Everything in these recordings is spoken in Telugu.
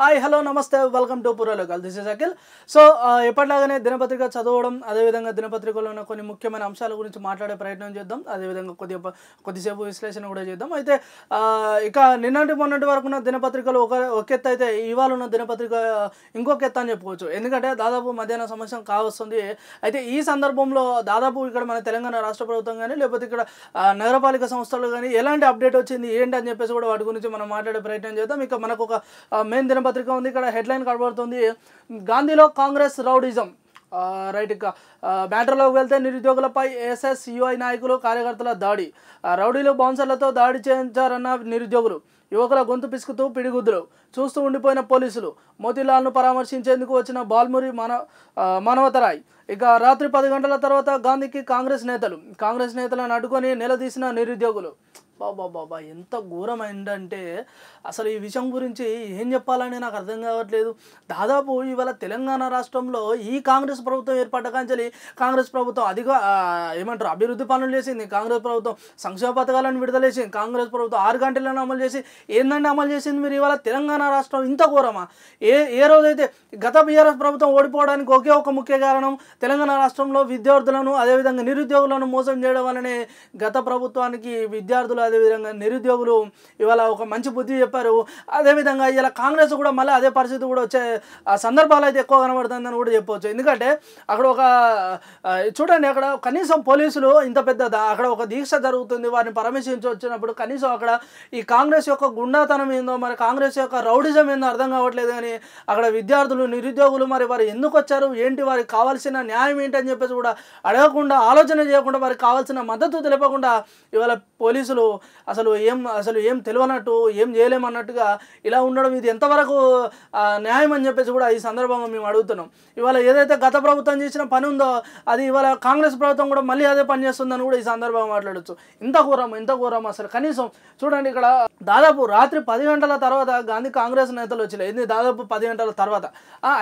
హాయ్ హలో నమస్తే welcome to local this is Akhil so ఎప్పటిలాగానే దినపత్రిక చదవడం అదేవిధంగా దినపత్రికలో ఉన్న కొన్ని ముఖ్యమైన అంశాల గురించి మాట్లాడే ప్రయత్నం చేద్దాం అదేవిధంగా కొద్దిగా కొద్దిసేపు విశ్లేషణ కూడా చేద్దాం అయితే ఇక నిన్నటి మొన్నటి వరకు ఉన్న దినపత్రికలు ఒక ఒక ఎత్తు అయితే ఇవాళ ఉన్న దినపత్రిక ఇంకొక ఎత్తు అని చెప్పుకోవచ్చు ఎందుకంటే దాదాపు మధ్యాహ్న సమస్య కావస్తుంది అయితే ఈ సందర్భంలో దాదాపు ఇక్కడ మన తెలంగాణ రాష్ట్ర ప్రభుత్వం కానీ లేకపోతే ఇక్కడ నగరపాలిక సంస్థలు కానీ ఎలాంటి అప్డేట్ వచ్చింది ఏంటి అని చెప్పేసి కూడా వాటి గురించి మనం మాట్లాడే ప్రయత్నం చేద్దాం ఇక మనకు ఒక మెయిన్ దినపత్రిక పత్రిక ఉంది ఇక్కడ హెడ్లైన్ కనబడుతుంది గాంధీలో కాంగ్రెస్ రౌడిజం రైట్ ఇక బ్యాటర్లోకి వెళ్తే నిరుద్యోగులపై ఎస్ఎస్యుఐ నాయకులు కార్యకర్తల దాడి రౌడీలు బౌన్సర్లతో దాడి చేయించారన్న నిరుద్యోగులు యువకుల గొంతు పిసుకుతూ పిడిగుద్దులు చూస్తూ ఉండిపోయిన పోలీసులు మోతీలాల్ను పరామర్శించేందుకు వచ్చిన బాల్మురి మన మానవతరాయ్ ఇక రాత్రి పది గంటల తర్వాత గాంధీకి కాంగ్రెస్ నేతలు కాంగ్రెస్ నేతలను అడ్డుకొని నిలదీసిన నిరుద్యోగులు బాబా బాబా ఎంత ఘోరమైందంటే అసలు ఈ విషయం గురించి ఏం చెప్పాలని నాకు అర్థం కావట్లేదు దాదాపు ఇవాళ తెలంగాణ రాష్ట్రంలో ఈ కాంగ్రెస్ ప్రభుత్వం ఏర్పడ్డకాంచలి కాంగ్రెస్ ప్రభుత్వం అధిక ఏమంటారు అభివృద్ధి పనులు చేసింది కాంగ్రెస్ ప్రభుత్వం సంక్షేమ పథకాలను విడుదల చేసింది కాంగ్రెస్ ప్రభుత్వం ఆరు గంటలను అమలు చేసి ఏందంటే అమలు చేసింది మీరు ఇవాళ తెలంగాణ రాష్ట్రం ఇంత ఘోరమా ఏ ఏ రోజైతే గత బీఆర్ఎస్ ప్రభుత్వం ఓడిపోవడానికి ఒకే ఒక ముఖ్య కారణం తెలంగాణ రాష్ట్రంలో విద్యార్థులను అదేవిధంగా నిరుద్యోగులను మోసం చేయడం వల్లనే గత ప్రభుత్వానికి విద్యార్థులు అదేవిధంగా నిరుద్యోగులు ఇవాళ ఒక మంచి బుద్ధి చెప్పారు అదేవిధంగా ఇలా కాంగ్రెస్ కూడా మళ్ళీ అదే పరిస్థితి కూడా వచ్చే సందర్భాలు అయితే ఎక్కువ కనబడుతుందని కూడా చెప్పవచ్చు ఎందుకంటే అక్కడ ఒక చూడండి అక్కడ కనీసం పోలీసులు ఇంత పెద్ద అక్కడ ఒక దీక్ష జరుగుతుంది వారిని పరమేశించి వచ్చినప్పుడు కనీసం అక్కడ ఈ కాంగ్రెస్ యొక్క గుండాతనం ఏందో మరి కాంగ్రెస్ యొక్క రౌడిజం ఏందో అర్థం కావట్లేదు కానీ అక్కడ విద్యార్థులు నిరుద్యోగులు మరి వారు ఎందుకు వచ్చారు ఏంటి వారికి కావాల్సిన న్యాయం ఏంటని చెప్పేసి కూడా అడగకుండా ఆలోచన చేయకుండా వారికి కావాల్సిన మద్దతు తెలియకుండా ఇవాళ పోలీసులు అసలు ఏం అసలు ఏం తెలియనట్టు ఏం చేయలేమన్నట్టుగా ఇలా ఉండడం ఇది ఎంతవరకు న్యాయం అని చెప్పేసి కూడా ఈ సందర్భంగా మేము అడుగుతున్నాం ఇవాళ ఏదైతే గత ప్రభుత్వం చేసిన పని ఉందో అది ఇవాళ కాంగ్రెస్ ప్రభుత్వం కూడా మళ్ళీ అదే పని చేస్తుందని కూడా ఈ సందర్భంగా మాట్లాడచ్చు ఇంత ఘోరం ఇంత ఘోరం అసలు కనీసం చూడండి ఇక్కడ దాదాపు రాత్రి పది గంటల తర్వాత గాంధీ కాంగ్రెస్ నేతలు వచ్చినాయి ఇది దాదాపు పది గంటల తర్వాత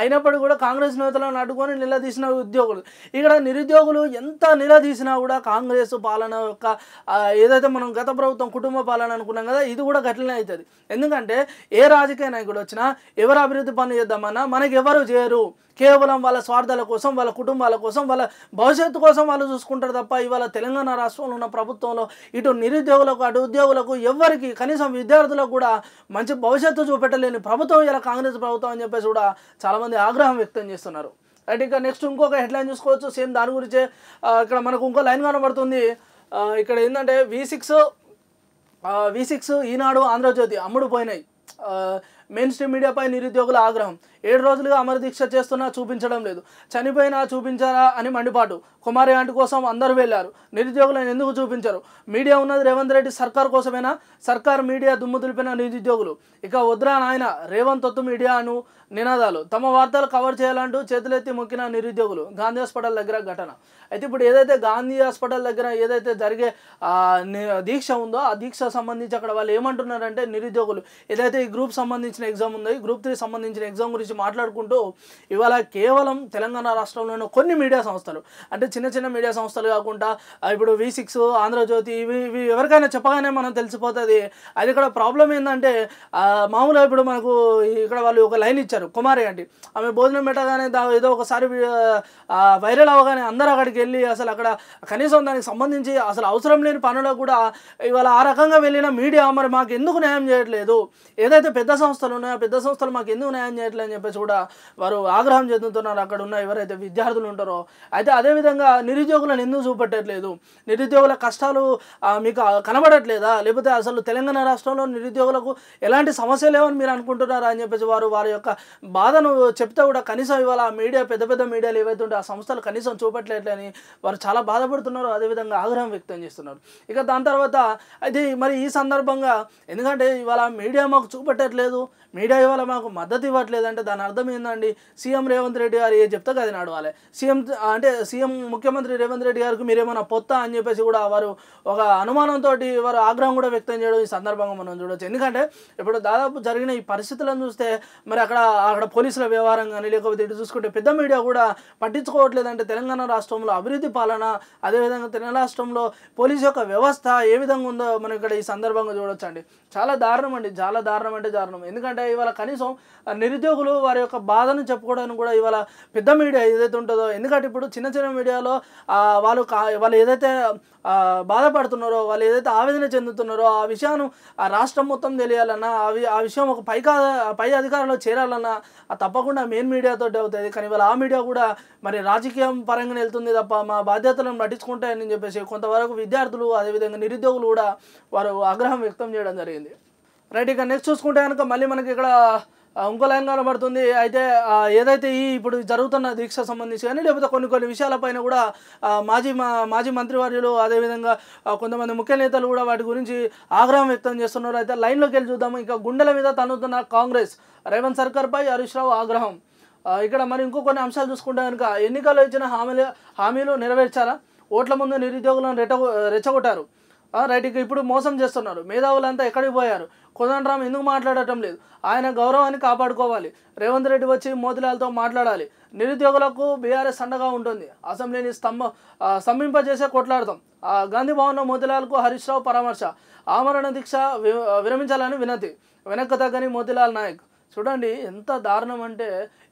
అయినప్పటికీ కూడా కాంగ్రెస్ నేతలను అడ్డుకొని నిలదీసిన ఉద్యోగులు ఇక్కడ నిరుద్యోగులు ఎంత నిలదీసినా కూడా కాంగ్రెస్ పాలన యొక్క ఏదైతే మనం గత ప్రభుత్వం కుటుంబ పాలన అనుకున్నాం కదా ఇది కూడా గట్లనే అవుతుంది ఎందుకంటే ఏ రాజకీయ నాయకుడు వచ్చినా ఎవరు అభివృద్ధి పనులు చేద్దామన్నా మనకి ఎవరు చేయరు కేవలం వాళ్ళ స్వార్థాల కోసం వాళ్ళ కుటుంబాల కోసం వాళ్ళ భవిష్యత్తు కోసం వాళ్ళు చూసుకుంటారు తప్ప ఇవాళ తెలంగాణ రాష్ట్రంలో ఉన్న ప్రభుత్వంలో ఇటు నిరుద్యోగులకు అటు ఉద్యోగులకు ఎవరికి కనీసం విద్యార్థులకు కూడా మంచి భవిష్యత్తు చూపెట్టలేని ప్రభుత్వం ఇలా కాంగ్రెస్ ప్రభుత్వం అని చెప్పేసి కూడా చాలామంది ఆగ్రహం వ్యక్తం చేస్తున్నారు అండ్ ఇంకా నెక్స్ట్ ఇంకొక హెడ్లైన్ చూసుకోవచ్చు సేమ్ దాని గురించే ఇక్కడ మనకు ఇంకో లైన్ కనబడుతుంది ఇక్కడ ఏంటంటే V six V six Eenadu Andhrajyothi అమ్ముడు పోయినాయి మెయిన్ స్ట్రీమ్ మీడియాపై నిరుద్యోగుల ఆగ్రహం ఏడు రోజులుగా అమరదీక్ష చేస్తున్నా చూపించడం లేదు చనిపోయినా చూపించారా అని మండిపాటు కుమారి ఆంటి కోసం అందరూ వెళ్ళారు నిరుద్యోగులను ఎందుకు చూపించరు మీడియా ఉన్నది రేవంత్ రెడ్డి సర్కార్ కోసమేనా సర్కార్ మీడియా దుమ్ము దులిపిన నిరుద్యోగులు ఇక వద్రా నాయన రేవంత్ తొత్తు మీడియా అను నినాదాలు తమ వార్తలు కవర్ చేయాలంటూ చేతులెత్తి మొక్కిన నిరుద్యోగులు గాంధీ హాస్పిటల్ దగ్గర ఘటన అయితే ఇప్పుడు ఏదైతే గాంధీ హాస్పిటల్ దగ్గర ఏదైతే జరిగే దీక్ష ఉందో ఆ దీక్ష సంబంధించి అక్కడ వాళ్ళు ఏమంటున్నారంటే నిరుద్యోగులు ఏదైతే ఈ గ్రూప్ సంబంధించిన ఎగ్జామ్ ఉందో ఈ గ్రూప్ త్రీ సంబంధించిన ఎగ్జామ్ గురించి గురించి మాట్లాడుకుంటూ ఇవాళ కేవలం తెలంగాణ రాష్ట్రంలోనే కొన్ని మీడియా సంస్థలు అంటే చిన్న చిన్న మీడియా సంస్థలు కాకుండా ఇప్పుడు వి సిక్స్ ఆంధ్రజ్యోతి ఇవి ఇవి ఎవరికైనా చెప్పగానే మనం తెలిసిపోతుంది అది ఇక్కడ ప్రాబ్లం ఏంటంటే మామూలుగా ఇప్పుడు మనకు ఇక్కడ వాళ్ళు ఒక లైన్ ఇచ్చారు కుమారి అండి ఆమె భోజనం పెట్టగానే దా ఏదో ఒకసారి వైరల్ అవ్వగానే అందరూ అక్కడికి వెళ్ళి అసలు అక్కడ కనీసం దానికి సంబంధించి అసలు అవసరం లేని పనులు కూడా ఇవాళ ఆ రకంగా వెళ్ళిన మీడియా మరి మాకు ఎందుకు న్యాయం చేయట్లేదు ఏదైతే పెద్ద సంస్థలు ఉన్నాయో పెద్ద సంస్థలు మాకు ఎందుకు న్యాయం చేయట్లేదు చెప్పేసి కూడా వారు ఆగ్రహం చెందుతున్నారు అక్కడ ఉన్న ఎవరైతే విద్యార్థులు ఉంటారో అయితే అదేవిధంగా నిరుద్యోగులను ఎందుకు చూపెట్టట్లేదు నిరుద్యోగుల కష్టాలు మీకు కనబడట్లేదా లేకపోతే అసలు తెలంగాణ రాష్ట్రంలో నిరుద్యోగులకు ఎలాంటి సమస్య లేవని మీరు అనుకుంటున్నారా అని చెప్పేసి వారు వారి యొక్క బాధను చెప్తే కూడా కనీసం ఇవాళ మీడియా పెద్ద పెద్ద మీడియాలు ఏవైతే ఉంటే ఆ సంస్థలు కనీసం అని వారు చాలా బాధపడుతున్నారు అదేవిధంగా ఆగ్రహం వ్యక్తం చేస్తున్నారు ఇక దాని తర్వాత అయితే మరి ఈ సందర్భంగా ఎందుకంటే ఇవాళ మీడియా మాకు చూపెట్టట్లేదు మీడియా ఇవాళ మాకు మద్దతు ఇవ్వట్లేదంటే దాని అర్థం ఏందండి సీఎం రేవంత్ రెడ్డి గారు ఏ చెప్తే అది నడవాలి సీఎం అంటే సీఎం ముఖ్యమంత్రి రేవంత్ రెడ్డి గారికి మీరేమైనా పొత్తా అని చెప్పేసి కూడా వారు ఒక అనుమానంతో వారు ఆగ్రహం కూడా వ్యక్తం చేయడం ఈ సందర్భంగా మనం చూడవచ్చు ఎందుకంటే ఇప్పుడు దాదాపు జరిగిన ఈ పరిస్థితులను చూస్తే మరి అక్కడ అక్కడ పోలీసుల వ్యవహారం కానీ లేకపోతే ఇటు చూసుకుంటే పెద్ద మీడియా కూడా పట్టించుకోవట్లేదంటే తెలంగాణ రాష్ట్రంలో అభివృద్ధి పాలన అదేవిధంగా తెలంగాణ రాష్ట్రంలో పోలీసు యొక్క వ్యవస్థ ఏ విధంగా ఉందో మనం ఇక్కడ ఈ సందర్భంగా చూడొచ్చండి చాలా దారుణం అండి చాలా దారుణం అంటే దారుణం ఎందుకంటే ఇవాళ కనీసం నిరుద్యోగులు వారి యొక్క బాధను చెప్పుకోవడానికి కూడా ఇవాళ పెద్ద మీడియా ఏదైతే ఉంటుందో ఎందుకంటే ఇప్పుడు చిన్న చిన్న మీడియాలో వాళ్ళు వాళ్ళు ఏదైతే బాధపడుతున్నారో వాళ్ళు ఏదైతే ఆవేదన చెందుతున్నారో ఆ విషయాన్ని ఆ రాష్ట్రం మొత్తం తెలియాలన్నా అవి ఆ విషయం ఒక పై పై అధికారంలో చేరాలన్నా తప్పకుండా మెయిన్ మీడియాతో అవుతుంది కానీ ఇవాళ ఆ మీడియా కూడా మరి రాజకీయం పరంగానే వెళ్తుంది తప్ప మా బాధ్యతలను నటించుకుంటాయని చెప్పేసి కొంతవరకు విద్యార్థులు అదేవిధంగా నిరుద్యోగులు కూడా వారు ఆగ్రహం వ్యక్తం చేయడం జరిగింది రైట్ ఇక నెక్స్ట్ చూసుకుంటే కనుక మళ్ళీ మనకి ఇక్కడ ఇంకో లైన్ కనబడుతుంది అయితే ఏదైతే ఈ ఇప్పుడు జరుగుతున్న దీక్ష సంబంధించి కానీ లేకపోతే కొన్ని కొన్ని విషయాలపైన కూడా మాజీ మాజీ మంత్రివర్యులు అదేవిధంగా కొంతమంది ముఖ్య నేతలు కూడా వాటి గురించి ఆగ్రహం వ్యక్తం చేస్తున్నారు అయితే లైన్లోకి వెళ్ళి చూద్దాం ఇంకా గుండెల మీద తనుతున్న కాంగ్రెస్ రేవంత్ సర్కార్పై హరీష్ రావు ఆగ్రహం ఇక్కడ మరి ఇంకో కొన్ని అంశాలు చూసుకుంటే కనుక ఎన్నికల్లో ఇచ్చిన హామీలు హామీలు నెరవేర్చారా ఓట్ల ముందు నిరుద్యోగులను రెట్ట రెచ్చగొట్టారు రైట్ ఇక ఇప్పుడు మోసం చేస్తున్నారు మేధావులంతా ఎక్కడికి పోయారు కోదండరామ్ ఎందుకు మాట్లాడటం లేదు ఆయన గౌరవాన్ని కాపాడుకోవాలి రేవంత్ రెడ్డి వచ్చి మోతిలాల్తో మాట్లాడాలి నిరుద్యోగులకు బీఆర్ఎస్ అండగా ఉంటుంది అసెంబ్లీని స్తంభ స్తంభింపజేసే కొట్లాడతాం గాంధీ భవన్లో మోతిలాల్కు హరీష్ రావు పరామర్శ ఆమరణ దీక్ష విరమించాలని వినతి వెనక్కు తగ్గని మోతిలాల్ నాయక్ చూడండి ఎంత దారుణం అంటే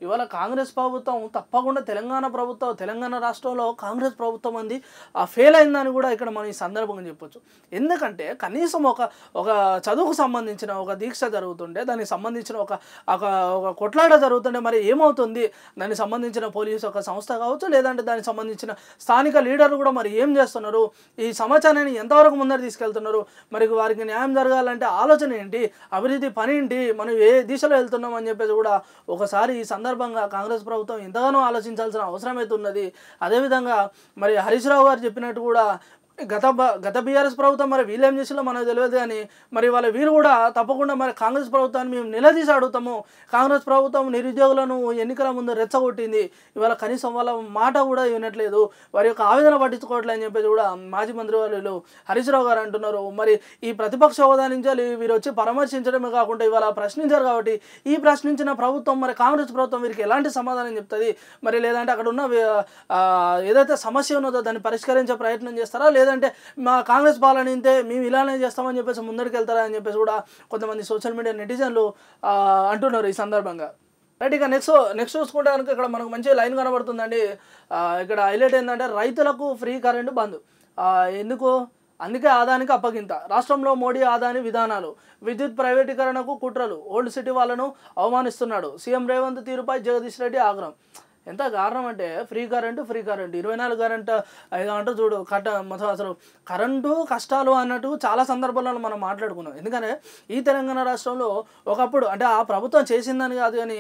ఇవాళ కాంగ్రెస్ ప్రభుత్వం తప్పకుండా తెలంగాణ ప్రభుత్వం తెలంగాణ రాష్ట్రంలో కాంగ్రెస్ ప్రభుత్వం అంది ఆ ఫెయిల్ అయిందని కూడా ఇక్కడ మనం ఈ సందర్భంగా చెప్పొచ్చు ఎందుకంటే కనీసం ఒక ఒక చదువుకు సంబంధించిన ఒక దీక్ష జరుగుతుంటే దానికి సంబంధించిన ఒక ఒక కొట్లాట జరుగుతుంటే మరి ఏమవుతుంది దానికి సంబంధించిన పోలీస్ ఒక సంస్థ కావచ్చు లేదంటే దానికి సంబంధించిన స్థానిక లీడర్లు కూడా మరి ఏం చేస్తున్నారు ఈ సమాచారాన్ని ఎంతవరకు ముందర తీసుకెళ్తున్నారు మరి వారికి న్యాయం జరగాలంటే ఆలోచన ఏంటి అభివృద్ధి పని ఏంటి మనం ఏ దిశలో వెళ్తున్నాం అని చెప్పేసి కూడా ఒకసారి ఈ సందర్భంగా కాంగ్రెస్ ప్రభుత్వం ఎంతగానో ఆలోచించాల్సిన అవసరం అయితే ఉన్నది అదేవిధంగా మరి హరీష్ రావు గారు చెప్పినట్టు కూడా గత గత బీఆర్ఎస్ ప్రభుత్వం మరి వీళ్ళు ఏం చేసిలో మనకు తెలియదు కానీ మరి వాళ్ళ వీరు కూడా తప్పకుండా మరి కాంగ్రెస్ ప్రభుత్వాన్ని మేము నిలదీసి అడుగుతాము కాంగ్రెస్ ప్రభుత్వం నిరుద్యోగులను ఎన్నికల ముందు రెచ్చగొట్టింది ఇవాళ కనీసం వాళ్ళ మాట కూడా వినట్లేదు వారి యొక్క ఆవేదన అని చెప్పేసి కూడా మాజీ మంత్రి వాళ్ళు హరీష్ రావు గారు అంటున్నారు మరి ఈ ప్రతిపక్ష హోదా నుంచి వీరు వచ్చి పరామర్శించడమే కాకుండా ఇవాళ ప్రశ్నించారు కాబట్టి ఈ ప్రశ్నించిన ప్రభుత్వం మరి కాంగ్రెస్ ప్రభుత్వం వీరికి ఎలాంటి సమాధానం చెప్తుంది మరి లేదంటే అక్కడ ఉన్న ఏదైతే సమస్య ఉన్నదో దాన్ని పరిష్కరించే ప్రయత్నం చేస్తారా లేదా లేదంటే మా కాంగ్రెస్ పాలన ఇంతే మేము ఇలానే చేస్తామని చెప్పేసి ముందరికి వెళ్తారా అని చెప్పేసి కూడా కొంతమంది సోషల్ మీడియా నెటిజన్లు అంటున్నారు ఈ సందర్భంగా రైట్ ఇక నెక్స్ట్ నెక్స్ట్ చూసుకుంటే కనుక ఇక్కడ మనకు మంచి లైన్ కనబడుతుందండి ఇక్కడ హైలైట్ ఏంటంటే రైతులకు ఫ్రీ కరెంటు బంద్ ఎందుకు అందుకే ఆదానికి అప్పగింత రాష్ట్రంలో మోడీ ఆదాని విధానాలు విద్యుత్ ప్రైవేటీకరణకు కుట్రలు ఓల్డ్ సిటీ వాళ్ళను అవమానిస్తున్నాడు సీఎం రేవంత్ తీరుపై జగదీష్ రెడ్డి ఆగ్రహం ఎంత కారణం అంటే ఫ్రీ కరెంటు ఫ్రీ కరెంటు ఇరవై నాలుగు కరెంట్ ఐదు గంటలు చూడు కట్ట మొత్తం అసలు కరెంటు కష్టాలు అన్నట్టు చాలా సందర్భాలలో మనం మాట్లాడుకున్నాం ఎందుకంటే ఈ తెలంగాణ రాష్ట్రంలో ఒకప్పుడు అంటే ఆ ప్రభుత్వం చేసిందని కాదు కానీ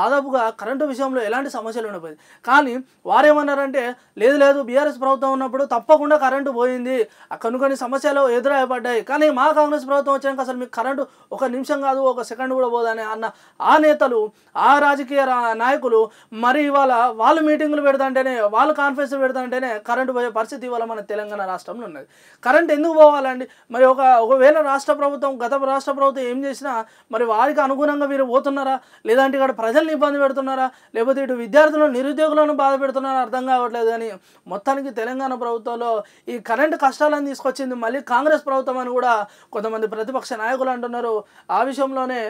దాదాపుగా కరెంటు విషయంలో ఎలాంటి సమస్యలు ఉండకపోయింది కానీ వారేమన్నారంటే లేదు లేదు బీఆర్ఎస్ ప్రభుత్వం ఉన్నప్పుడు తప్పకుండా కరెంటు పోయింది కనుకొని సమస్యలు ఎదురయ్యబడ్డాయి కానీ మా కాంగ్రెస్ ప్రభుత్వం వచ్చాక అసలు మీకు కరెంటు ఒక నిమిషం కాదు ఒక సెకండ్ కూడా పోదని అన్న ఆ నేతలు ఆ రాజకీయ నాయకులు మరి ఇవాళ ఇవాళ వాళ్ళు మీటింగ్లు పెడతాంటేనే వాళ్ళు కాన్ఫరెన్స్ పెడతాంటేనే కరెంటు పోయే పరిస్థితి ఇవాళ మన తెలంగాణ రాష్ట్రంలో ఉన్నది కరెంట్ ఎందుకు పోవాలండి మరి ఒక ఒకవేళ రాష్ట్ర ప్రభుత్వం గత రాష్ట్ర ప్రభుత్వం ఏం చేసినా మరి వారికి అనుగుణంగా వీరు పోతున్నారా లేదంటే ఇక్కడ ప్రజల్ని ఇబ్బంది పెడుతున్నారా లేకపోతే ఇటు విద్యార్థులను నిరుద్యోగులను బాధ పెడుతున్నారా అర్థం కావట్లేదు కానీ మొత్తానికి తెలంగాణ ప్రభుత్వంలో ఈ కరెంటు కష్టాలను తీసుకొచ్చింది మళ్ళీ కాంగ్రెస్ ప్రభుత్వం అని కూడా కొంతమంది ప్రతిపక్ష నాయకులు అంటున్నారు ఆ విషయంలోనే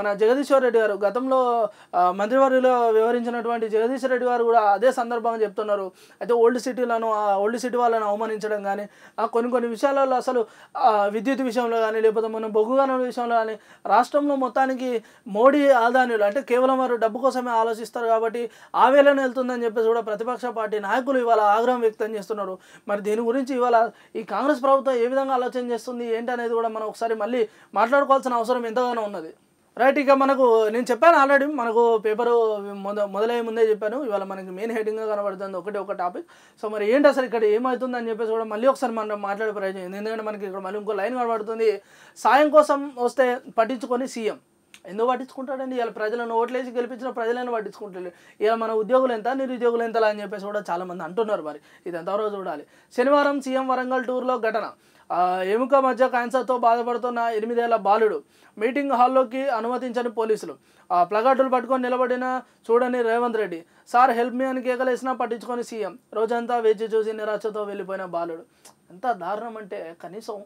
మన జగదీశ్వర్ రెడ్డి గారు గతంలో మంత్రివర్యులో వివరించినటువంటి జగదీష్ రెడ్డి వారు కూడా అదే సందర్భంగా చెప్తున్నారు అయితే ఓల్డ్ సిటీలను ఓల్డ్ సిటీ వాళ్ళని అవమానించడం కానీ కొన్ని కొన్ని విషయాలలో అసలు విద్యుత్ విషయంలో కానీ లేకపోతే మనం బొగ్గు విషయంలో కానీ రాష్ట్రంలో మొత్తానికి మోడీ ఆదానులు అంటే కేవలం వారు డబ్బు కోసమే ఆలోచిస్తారు కాబట్టి ఆవేళన వెళ్తుందని చెప్పేసి కూడా ప్రతిపక్ష పార్టీ నాయకులు ఇవాళ ఆగ్రహం వ్యక్తం చేస్తున్నారు మరి దీని గురించి ఇవాళ ఈ కాంగ్రెస్ ప్రభుత్వం ఏ విధంగా ఆలోచన చేస్తుంది ఏంటనేది కూడా మనం ఒకసారి మళ్ళీ మాట్లాడుకోవాల్సిన అవసరం ఎంతగానో ఉన్నది రైట్ ఇక మనకు నేను చెప్పాను ఆల్రెడీ మనకు పేపరు మొద మొదలయ్యే ముందే చెప్పాను ఇవాళ మనకి మెయిన్ హెడ్డింగ్ కనబడుతుంది ఒకటి ఒక టాపిక్ సో మరి ఏంటి అసలు ఇక్కడ ఏమవుతుంది అని చెప్పేసి కూడా మళ్ళీ ఒకసారి మనం మాట్లాడే ప్రయత్నం ఎందుకంటే మనకి ఇక్కడ మళ్ళీ ఇంకో లైన్ కనబడుతుంది సాయం కోసం వస్తే పట్టించుకొని సీఎం ఎందుకు పట్టించుకుంటాడండి ఇలా ప్రజలను ఓట్లేసి గెలిపించిన ప్రజలను పట్టించుకుంటాడు ఇలా మన ఉద్యోగులు ఎంత నిరుద్యోగులు ఎంత అని చెప్పేసి కూడా చాలామంది అంటున్నారు మరి ఇది ఎంతవరకు చూడాలి శనివారం సీఎం వరంగల్ టూర్లో ఘటన ఎముక మధ్య క్యాన్సర్తో బాధపడుతున్న ఎనిమిదేళ్ల బాలుడు మీటింగ్ హాల్లోకి అనుమతించని పోలీసులు ప్లగార్డులు పట్టుకొని నిలబడిన చూడని Revanth Reddy sir help me అని కేకలేసినా పట్టించుకొని సీఎం రోజంతా వేచి చూసి నిరాశతో వెళ్ళిపోయిన బాలుడు ఎంత దారుణం అంటే కనీసం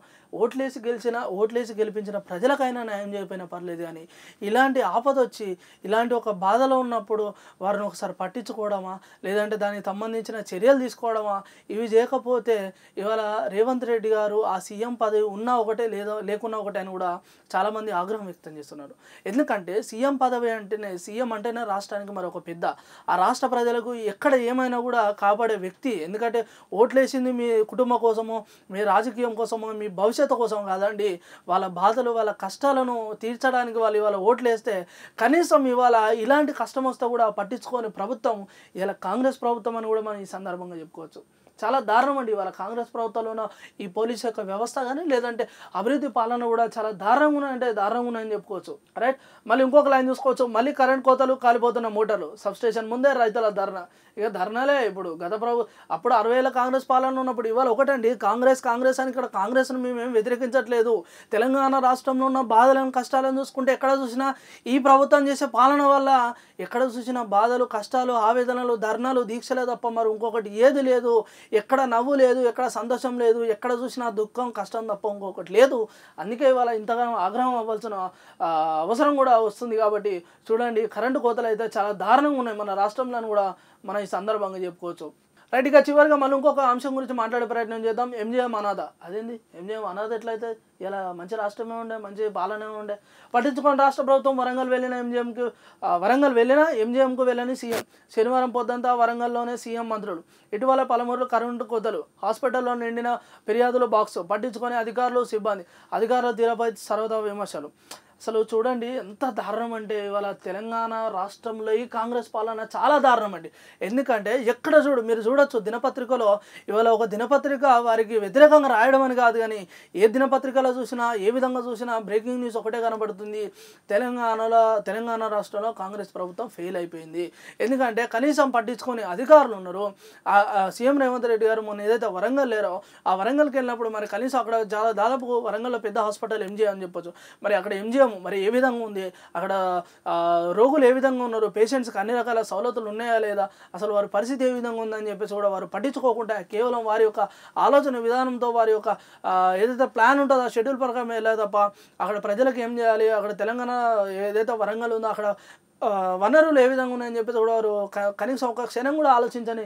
ఓట్లేసి గెలిచిన ఓట్లేసి గెలిపించిన ప్రజలకైనా న్యాయం చేయకపోయినా పర్లేదు కానీ ఇలాంటి ఆపద వచ్చి ఇలాంటి ఒక బాధలో ఉన్నప్పుడు వారిని ఒకసారి పట్టించుకోవడమా లేదంటే దానికి సంబంధించిన చర్యలు తీసుకోవడమా ఇవి చేయకపోతే ఇవాళ రేవంత్ రెడ్డి గారు ఆ సీఎం పదవి ఉన్నా ఒకటే లేదా లేకున్నా ఒకటే అని కూడా చాలామంది ఆగ్రహం వ్యక్తం చేస్తున్నారు ఎందుకంటే సీఎం పదవి అంటేనే సీఎం అంటేనే రాష్ట్రానికి మరొక పెద్ద ఆ రాష్ట్ర ప్రజలకు ఎక్కడ ఏమైనా కూడా కాపాడే వ్యక్తి ఎందుకంటే ఓట్లేసింది మీ కుటుంబం కోసము కోసమో మీ రాజకీయం కోసమో మీ భవిష్యత్తు కోసం కాదండి వాళ్ళ బాధలు వాళ్ళ కష్టాలను తీర్చడానికి వాళ్ళు ఇవాళ ఓట్లు వేస్తే కనీసం ఇవాళ ఇలాంటి కష్టం వస్తే కూడా పట్టించుకొని ప్రభుత్వం ఇలా కాంగ్రెస్ ప్రభుత్వం అని కూడా మనం ఈ సందర్భంగా చెప్పుకోవచ్చు చాలా దారుణం అండి ఇవాళ కాంగ్రెస్ ప్రభుత్వంలో ఉన్న ఈ పోలీస్ యొక్క వ్యవస్థ కానీ లేదంటే అభివృద్ధి పాలన కూడా చాలా దారుణంగా ఉన్నాయంటే దారుణంగా ఉన్నాయని చెప్పుకోవచ్చు రైట్ మళ్ళీ ఇంకొక లైన్ చూసుకోవచ్చు మళ్ళీ కరెంట్ కోతలు కాలిపోతున్న మోటార్లు సబ్స్టేషన్ ముందే రైతుల ధర్నా ఇక ధర్నాలే ఇప్పుడు గత ప్రభు అప్పుడు అరవై ఏళ్ళ కాంగ్రెస్ పాలన ఉన్నప్పుడు ఇవాళ ఒకటండి కాంగ్రెస్ కాంగ్రెస్ అని ఇక్కడ కాంగ్రెస్ను మేమేం వ్యతిరేకించట్లేదు తెలంగాణ రాష్ట్రంలో ఉన్న బాధలను కష్టాలను చూసుకుంటే ఎక్కడ చూసినా ఈ ప్రభుత్వం చేసే పాలన వల్ల ఎక్కడ చూసినా బాధలు కష్టాలు ఆవేదనలు ధర్నాలు దీక్షలే తప్ప మరి ఇంకొకటి ఏది లేదు ఎక్కడ నవ్వు లేదు ఎక్కడ సంతోషం లేదు ఎక్కడ చూసినా దుఃఖం కష్టం తప్ప ఇంకొకటి లేదు అందుకే ఇవాళ ఇంతగానో ఆగ్రహం అవ్వాల్సిన అవసరం కూడా వస్తుంది కాబట్టి చూడండి కరెంటు కోతలు అయితే చాలా దారుణంగా ఉన్నాయి మన రాష్ట్రంలో కూడా మనం ఈ సందర్భంగా చెప్పుకోవచ్చు రైట్ ఇక చివరిగా మనం ఇంకొక అంశం గురించి మాట్లాడే ప్రయత్నం చేద్దాం ఎంజీఎం అనాథ అదేంది ఎంజీఎం అనాథ ఎట్లయితే ఇలా మంచి రాష్ట్రమే ఉండే మంచి పాలన ఉండే పట్టించుకొని రాష్ట్ర ప్రభుత్వం వరంగల్ వెళ్ళిన ఎంజీఎంకి వరంగల్ వెళ్ళిన ఎంజీఎంకు వెళ్ళని సీఎం శనివారం పొద్దంతా వరంగల్లోనే సీఎం మంత్రులు ఇటీవల పలమూరు కరెంటు కొద్దలు హాస్పిటల్లో నిండిన ఫిర్యాదుల బాక్స్ పట్టించుకొని అధికారులు సిబ్బంది అధికారుల తీరపై సర్వదా విమర్శలు అసలు చూడండి ఎంత దారుణం అంటే ఇవాళ తెలంగాణ రాష్ట్రంలో ఈ కాంగ్రెస్ పాలన చాలా దారుణం అండి ఎందుకంటే ఎక్కడ చూడు మీరు చూడొచ్చు దినపత్రికలో ఇవాళ ఒక దినపత్రిక వారికి వ్యతిరేకంగా రాయడం అని కాదు కానీ ఏ దినపత్రికలో చూసినా ఏ విధంగా చూసినా బ్రేకింగ్ న్యూస్ ఒకటే కనబడుతుంది తెలంగాణలో తెలంగాణ రాష్ట్రంలో కాంగ్రెస్ ప్రభుత్వం ఫెయిల్ అయిపోయింది ఎందుకంటే కనీసం పట్టించుకొని అధికారులు ఉన్నారు సీఎం రేవంత్ రెడ్డి గారు మొన్న ఏదైతే వరంగల్ లేరో ఆ వరంగల్కి వెళ్ళినప్పుడు మరి కనీసం అక్కడ చాలా దాదాపు వరంగల్లో పెద్ద హాస్పిటల్ ఎంజీఎం అని చెప్పొచ్చు మరి అక్కడ ఎంజీఎం వైద్యం మరి ఏ విధంగా ఉంది అక్కడ రోగులు ఏ విధంగా ఉన్నారు పేషెంట్స్కి అన్ని రకాల సౌలతులు ఉన్నాయా లేదా అసలు వారి పరిస్థితి ఏ విధంగా ఉందని చెప్పేసి కూడా వారు పట్టించుకోకుండా కేవలం వారి యొక్క ఆలోచన విధానంతో వారి యొక్క ఏదైతే ప్లాన్ ఉంటుందో షెడ్యూల్ ప్రకారం వెళ్ళే తప్ప అక్కడ ప్రజలకు ఏం చేయాలి అక్కడ తెలంగాణ ఏదైతే వరంగల్ ఉందో అక్కడ వనరులు ఏ విధంగా ఉన్నాయని చెప్పేసి కూడా వారు కనీసం ఒక క్షణం కూడా ఆలోచించని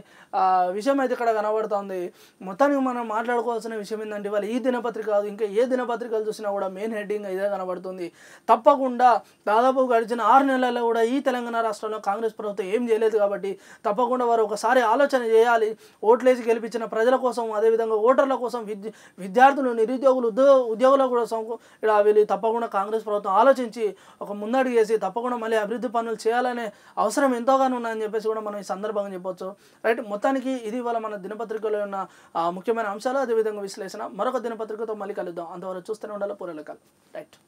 విషయం అయితే ఇక్కడ కనబడుతుంది మొత్తానికి మనం మాట్లాడుకోవాల్సిన విషయం ఏంటంటే వాళ్ళు ఈ దినపత్రిక కాదు ఇంకా ఏ దినపత్రికలు చూసినా కూడా మెయిన్ హెడ్డింగ్ ఇదే కనబడుతుంది తప్పకుండా దాదాపు గడిచిన ఆరు నెలల్లో కూడా ఈ తెలంగాణ రాష్ట్రంలో కాంగ్రెస్ ప్రభుత్వం ఏం చేయలేదు కాబట్టి తప్పకుండా వారు ఒకసారి ఆలోచన చేయాలి ఓట్లేసి గెలిపించిన ప్రజల కోసం అదేవిధంగా ఓటర్ల కోసం విద్య విద్యార్థులు నిరుద్యోగులు ఉద్యో ఉద్యోగుల కోసం ఇలా వీళ్ళు తప్పకుండా కాంగ్రెస్ ప్రభుత్వం ఆలోచించి ఒక ముందడుగు చేసి తప్పకుండా మళ్ళీ అభివృద్ధి పనులు చేయాలనే అవసరం ఎంతోగానో ఉన్నాయని చెప్పేసి కూడా మనం ఈ సందర్భంగా చెప్పొచ్చు రైట్ మొత్తానికి ఇది ఇవాళ మన దినపత్రికలో ఉన్న ముఖ్యమైన అంశాలు అదేవిధంగా విశ్లేషణ మరొక దినపత్రికతో మళ్ళీ కలుద్దాం అంతవరకు చూస్తూనే ఉండాలి పూర్వలకాలు రైట్